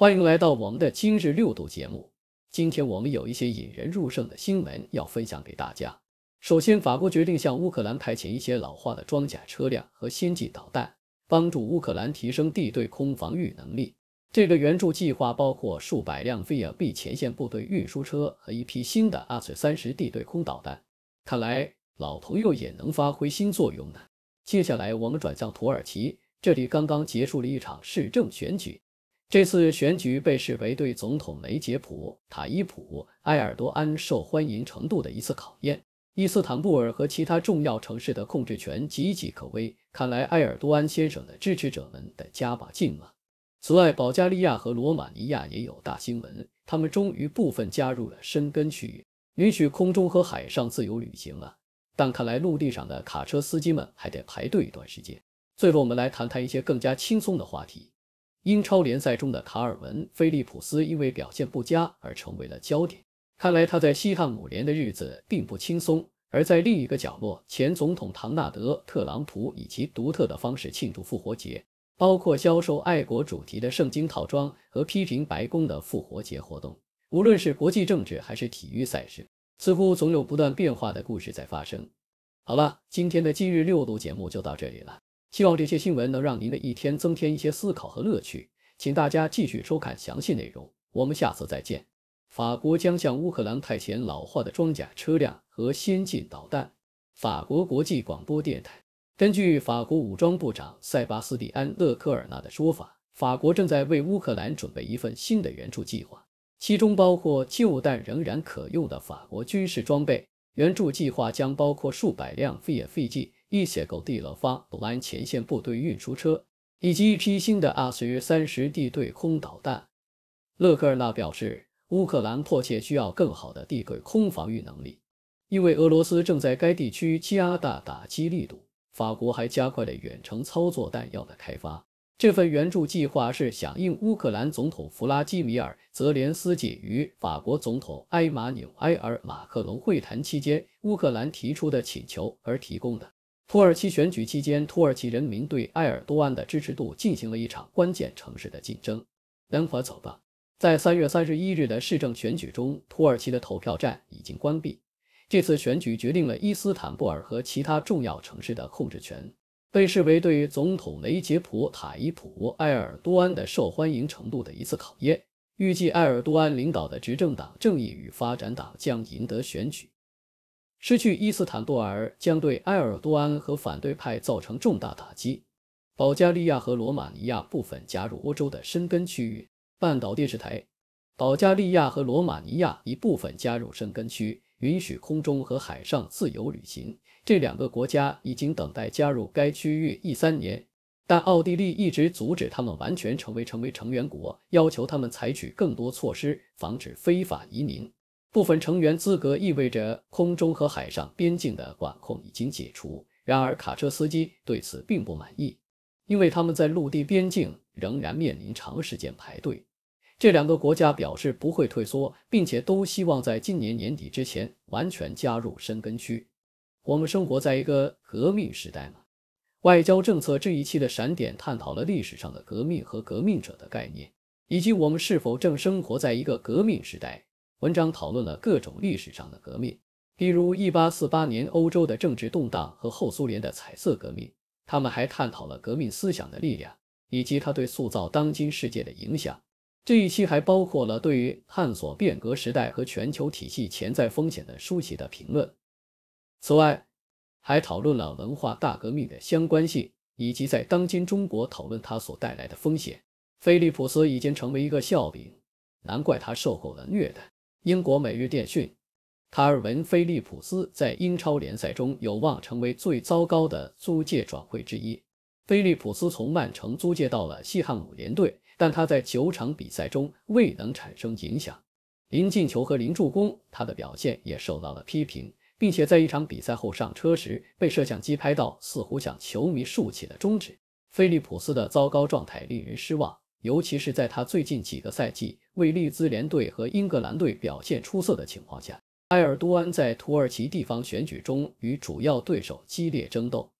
欢迎来到我们的今日六度节目。今天我们有一些引人入胜的新闻要分享给大家。首先，法国决定向乌克兰派遣一些老化的装甲车辆和先进导弹，帮助乌克兰提升地对空防御能力。这个援助计划包括数百辆 v l B 前线部队运输车和一批新的阿翠三十地对空导弹。看来老朋友也能发挥新作用呢。接下来，我们转向土耳其，这里刚刚结束了一场市政选举。这次选举被视为对总统雷杰普·塔伊普·埃尔多安受欢迎程度的一次考验。伊斯坦布尔和其他重要城市的控制权岌岌可危，看来埃尔多安先生的支持者们得加把劲了。此外，保加利亚和罗马尼亚也有大新闻，他们终于部分加入了申根区，域，允许空中和海上自由旅行了。但看来陆地上的卡车司机们还得排队一段时间。最后，我们来谈谈一些更加轻松的话题。英超联赛中的卡尔文·菲利普斯因为表现不佳而成为了焦点。看来他在西汉姆联的日子并不轻松。而在另一个角落，前总统唐纳德·特朗普以其独特的方式庆祝复活节，包括销售爱国主题的圣经套装和批评白宫的复活节活动。无论是国际政治还是体育赛事，似乎总有不断变化的故事在发生。好了，今天的今日六度节目就到这里了。希望这些新闻能让您的一天增添一些思考和乐趣。请大家继续收看详细内容。我们下次再见。法国将向乌克兰派遣老化的装甲车辆和先进导弹。法国国际广播电台根据法国武装部长塞巴斯蒂安·勒科尔纳的说法，法国正在为乌克兰准备一份新的援助计划，其中包括旧但仍然可用的法国军事装备。援助计划将包括数百辆费尔费 G 一些够地了发往前线部队运输车以及一批新的阿斯于三十地对空导弹。勒克尔纳表示，乌克兰迫切需要更好的地对空防御能力，因为俄罗斯正在该地区加大打击力度。法国还加快了远程操作弹药的开发。这份援助计划是响应乌克兰总统弗拉基米尔泽连斯基与法国总统埃马纽埃尔马克龙会谈期间乌克兰提出的请求而提供的。土耳其选举期间，土耳其人民对埃尔多安的支持度进行了一场关键城市的竞争。等会儿走吧？在3月31日的市政选举中，土耳其的投票站已经关闭。这次选举决定了伊斯坦布尔和其他重要城市的控制权，被视为对于总统雷杰普·塔伊普·埃尔多安的受欢迎程度的一次考验。预计埃尔多安领导的执政党正义与发展党将赢得选举。失去伊斯坦布尔将对埃尔多安和反对派造成重大打击。保加利亚和罗马尼亚部分加入欧洲的申根区域。半岛电视台，保加利亚和罗马尼亚一部分加入申根区，允许空中和海上自由旅行。这两个国家已经等待加入该区域一三年，但奥地利一直阻止他们完全成为成为成员国，要求他们采取更多措施防止非法移民。部分成员资格意味着空中和海上边境的管控已经解除。然而，卡车司机对此并不满意，因为他们在陆地边境仍然面临长时间排队。这两个国家表示不会退缩，并且都希望在今年年底之前完全加入深根区。我们生活在一个革命时代吗？外交政策这一期的闪点探讨了历史上的革命和革命者的概念，以及我们是否正生活在一个革命时代。文章讨论了各种历史上的革命，比如一八四八年欧洲的政治动荡和后苏联的彩色革命。他们还探讨了革命思想的力量以及他对塑造当今世界的影响。这一期还包括了对于探索变革时代和全球体系潜在风险的书籍的评论。此外，还讨论了文化大革命的相关性，以及在当今中国讨论它所带来的风险。菲利普斯已经成为一个笑柄，难怪他受够了虐待。英国每日电讯：卡尔文·菲利普斯在英超联赛中有望成为最糟糕的租借转会之一。菲利普斯从曼城租借到了西汉姆联队，但他在九场比赛中未能产生影响，临进球和临助攻，他的表现也受到了批评，并且在一场比赛后上车时被摄像机拍到，似乎向球迷竖起了中指。菲利普斯的糟糕状态令人失望。尤其是在他最近几个赛季为利兹联队和英格兰队表现出色的情况下，埃尔多安在土耳其地方选举中与主要对手激烈争斗。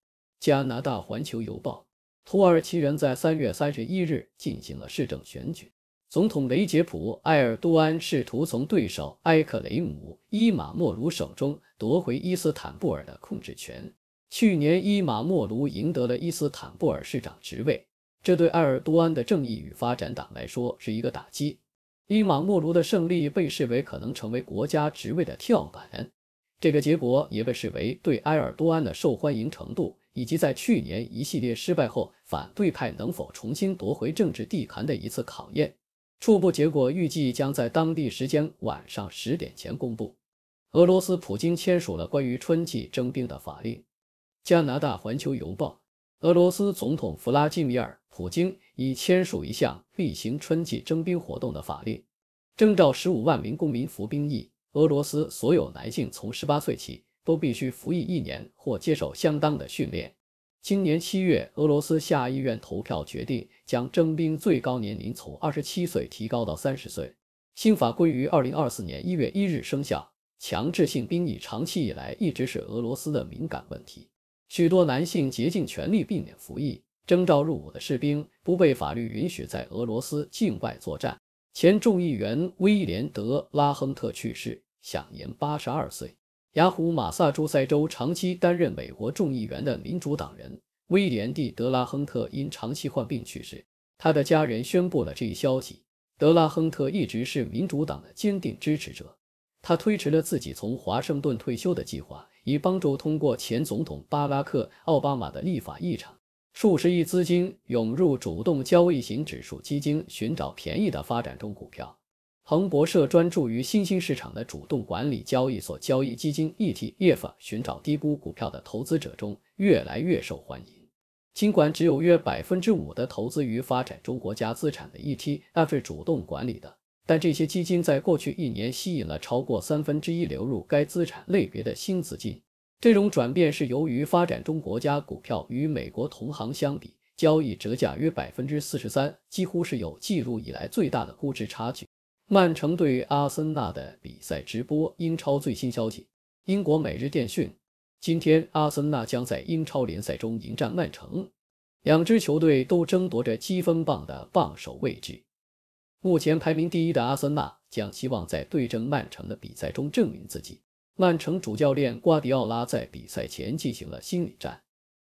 加拿大环球邮报：土耳其人在3月31日进行了市政选举。总统雷杰普·埃尔多安试图从对手埃克雷姆·伊马莫卢手中夺回伊斯坦布尔的控制权。去年，伊马莫卢赢得了伊斯坦布尔市长职位。这对埃尔多安的正义与发展党来说是一个打击。伊朗莫卢的胜利被视为可能成为国家职位的跳板。这个结果也被视为对埃尔多安的受欢迎程度，以及在去年一系列失败后，反对派能否重新夺回政治地盘的一次考验。初步结果预计将在当地时间晚上十点前公布。俄罗斯普京签署了关于春季征兵的法令。加拿大环球邮报。俄罗斯总统弗拉基米尔·普京已签署一项例行春季征兵活动的法令，征召15万名公民服兵役。俄罗斯所有男性从18岁起都必须服役一年或接受相当的训练。今年七月，俄罗斯下议院投票决定将征兵最高年龄从27岁提高到30岁。新法规于2024年1月1日生效。强制性兵役长期以来一直是俄罗斯的敏感问题。许多男性竭尽全力避免服役。征召入伍的士兵不被法律允许在俄罗斯境外作战。前众议员威廉德拉亨特去世，享年八十二岁。雅虎马萨诸塞州长期担任美国众议员的民主党人威廉蒂德拉亨特因长期患病去世，他的家人宣布了这一消息。德拉亨特一直是民主党的坚定支持者，他推迟了自己从华盛顿退休的计划。以帮助通过前总统巴拉克·奥巴马的立法议程，数十亿资金涌入主动交易型指数基金，寻找便宜的发展中股票。彭博社专注于新兴市场的主动管理交易所交易基金 （ETF） 寻找低估股票的投资者中越来越受欢迎，尽管只有约百分之五的投资于发展中国家资产的 ETF 主动管理的。但这些基金在过去一年吸引了超过三分之一流入该资产类别的新资金。这种转变是由于发展中国家股票与美国同行相比，交易折价约百分之四十三，几乎是有记录以来最大的估值差距。曼城对阿森纳的比赛直播，英超最新消息。英国每日电讯。今天，阿森纳将在英超联赛中迎战曼城，两支球队都争夺着积分榜的榜首位置。目前排名第一的阿森纳将希望在对阵曼城的比赛中证明自己。曼城主教练瓜迪奥拉在比赛前进行了心理战，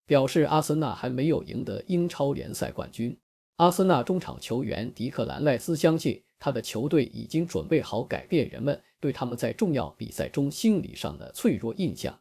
表示阿森纳还没有赢得英超联赛冠军。阿森纳中场球员迪克兰赖斯相信他的球队已经准备好改变人们对他们在重要比赛中心理上的脆弱印象。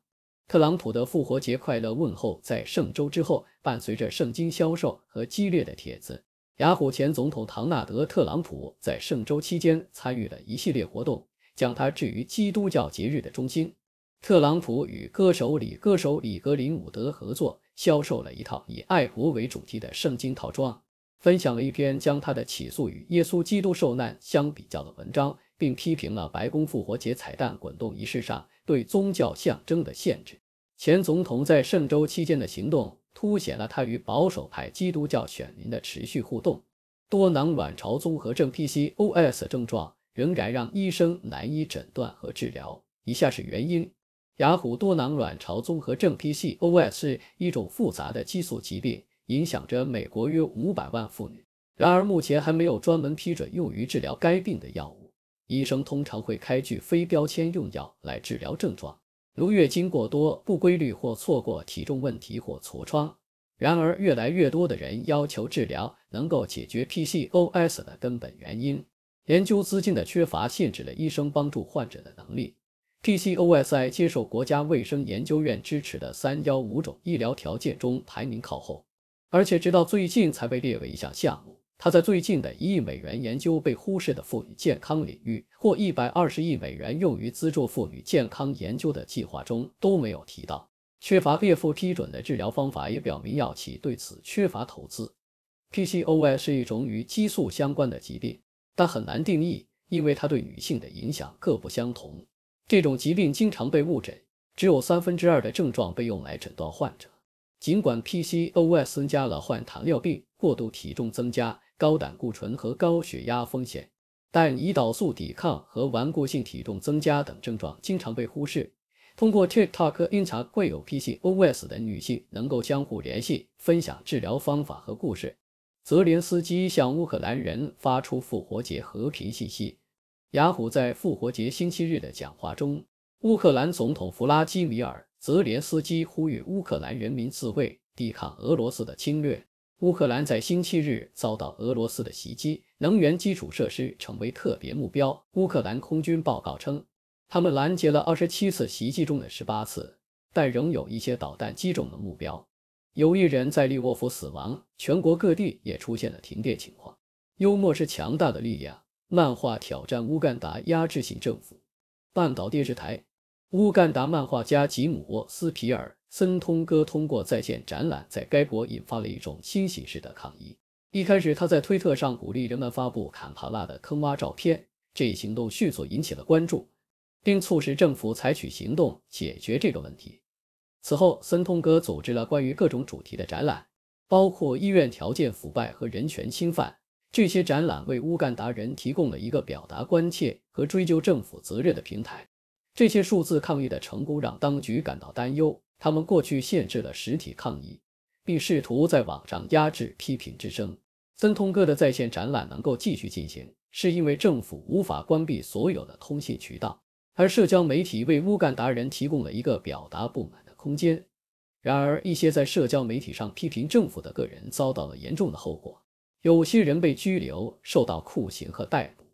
特朗普的复活节快乐问候在圣周之后，伴随着圣经销售和激烈的帖子。雅虎前总统唐纳德·特朗普在圣周期间参与了一系列活动，将他置于基督教节日的中心。特朗普与歌手里歌手李格林伍德合作，销售了一套以爱国为主题的圣经套装，分享了一篇将他的起诉与耶稣基督受难相比较的文章，并批评了白宫复活节彩蛋滚动仪式上对宗教象征的限制。前总统在圣周期间的行动。凸显了他与保守派基督教选民的持续互动。多囊卵巢综合症 （PCOS） 症状仍然让医生难以诊断和治疗。以下是原因：雅虎多囊卵巢综合症 （PCOS） 是一种复杂的激素疾病，影响着美国约500万妇女。然而，目前还没有专门批准用于治疗该病的药物。医生通常会开具非标签用药来治疗症状。如月经过多、不规律或错过，体重问题或痤疮。然而，越来越多的人要求治疗能够解决 PCOS 的根本原因。研究资金的缺乏限制了医生帮助患者的能力。PCOSI 接受国家卫生研究院支持的三幺五种医疗条件中排名靠后，而且直到最近才被列为一项项目。他在最近的一亿美元研究被忽视的妇女健康领域，或一百二十亿美元用于资助妇女健康研究的计划中都没有提到。缺乏列夫批准的治疗方法也表明药企对此缺乏投资。PCOS 是一种与激素相关的疾病，但很难定义，因为它对女性的影响各不相同。这种疾病经常被误诊，只有三分之二的症状被用来诊断患者。尽管 PCOS 增加了患糖尿病、过度体重增加。高胆固醇和高血压风险，但胰岛素抵抗和顽固性体重增加等症状经常被忽视。通过 TikTok 应查贵友 P C O S 的女性能够相互联系，分享治疗方法和故事。泽连斯基向乌克兰人发出复活节和平信息。雅虎在复活节星期日的讲话中，乌克兰总统弗拉基米尔·泽连斯基呼吁乌克兰人民自卫，抵抗俄罗斯的侵略。乌克兰在星期日遭到俄罗斯的袭击，能源基础设施成为特别目标。乌克兰空军报告称，他们拦截了二十七次袭击中的十八次，但仍有一些导弹击中了目标。有一人在利沃夫死亡，全国各地也出现了停电情况。幽默是强大的力量，漫画挑战乌干达压制性政府。半岛电视台。乌干达漫画家吉姆·沃斯皮尔森通哥通过在线展览，在该国引发了一种新形式的抗议。一开始，他在推特上鼓励人们发布坎帕拉的坑洼照片，这一行动迅速引起了关注，并促使政府采取行动解决这个问题。此后，森通哥组织了关于各种主题的展览，包括医院条件腐败和人权侵犯。这些展览为乌干达人提供了一个表达关切和追究政府责任的平台。这些数字抗议的成功让当局感到担忧。他们过去限制了实体抗议，并试图在网上压制批评之声。森通哥的在线展览能够继续进行，是因为政府无法关闭所有的通信渠道，而社交媒体为乌干达人提供了一个表达不满的空间。然而，一些在社交媒体上批评政府的个人遭到了严重的后果，有些人被拘留、受到酷刑和逮捕。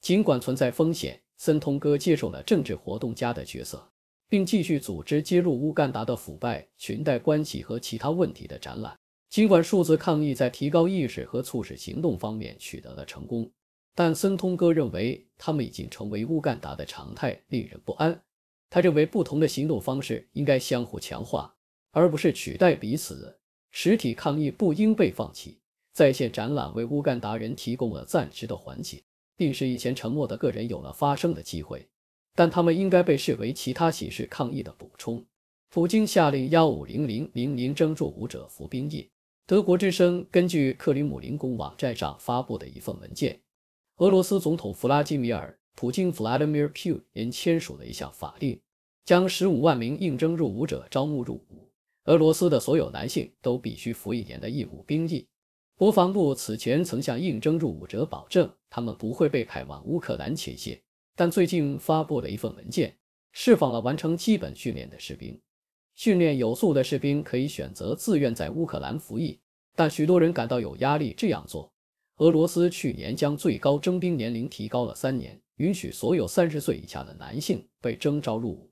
尽管存在风险。森通哥接受了政治活动家的角色，并继续组织揭露乌干达的腐败、裙带关系和其他问题的展览。尽管数字抗议在提高意识和促使行动方面取得了成功，但森通哥认为他们已经成为乌干达的常态，令人不安。他认为不同的行动方式应该相互强化，而不是取代彼此。实体抗议不应被放弃。在线展览为乌干达人提供了暂时的缓解。定是以前沉默的个人有了发声的机会，但他们应该被视为其他形式抗议的补充。普京下令幺五零零零零征入伍者服兵役。德国之声根据克里姆林宫网站上发布的一份文件，俄罗斯总统弗拉基米尔·普京 （Vladimir Putin） 签署了一项法令，将十五万名应征入伍者招募入伍。俄罗斯的所有男性都必须服一年的义务兵役。国防部此前曾向应征入伍者保证，他们不会被派往乌克兰前线，但最近发布了一份文件，释放了完成基本训练的士兵。训练有素的士兵可以选择自愿在乌克兰服役，但许多人感到有压力这样做。俄罗斯去年将最高征兵年龄提高了三年，允许所有三十岁以下的男性被征召入伍。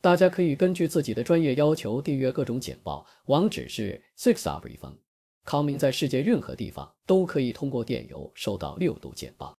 大家可以根据自己的专业要求订阅各种简报，网址是 sixhour.com。在世界任何地方，都可以通过电邮收到六度简报。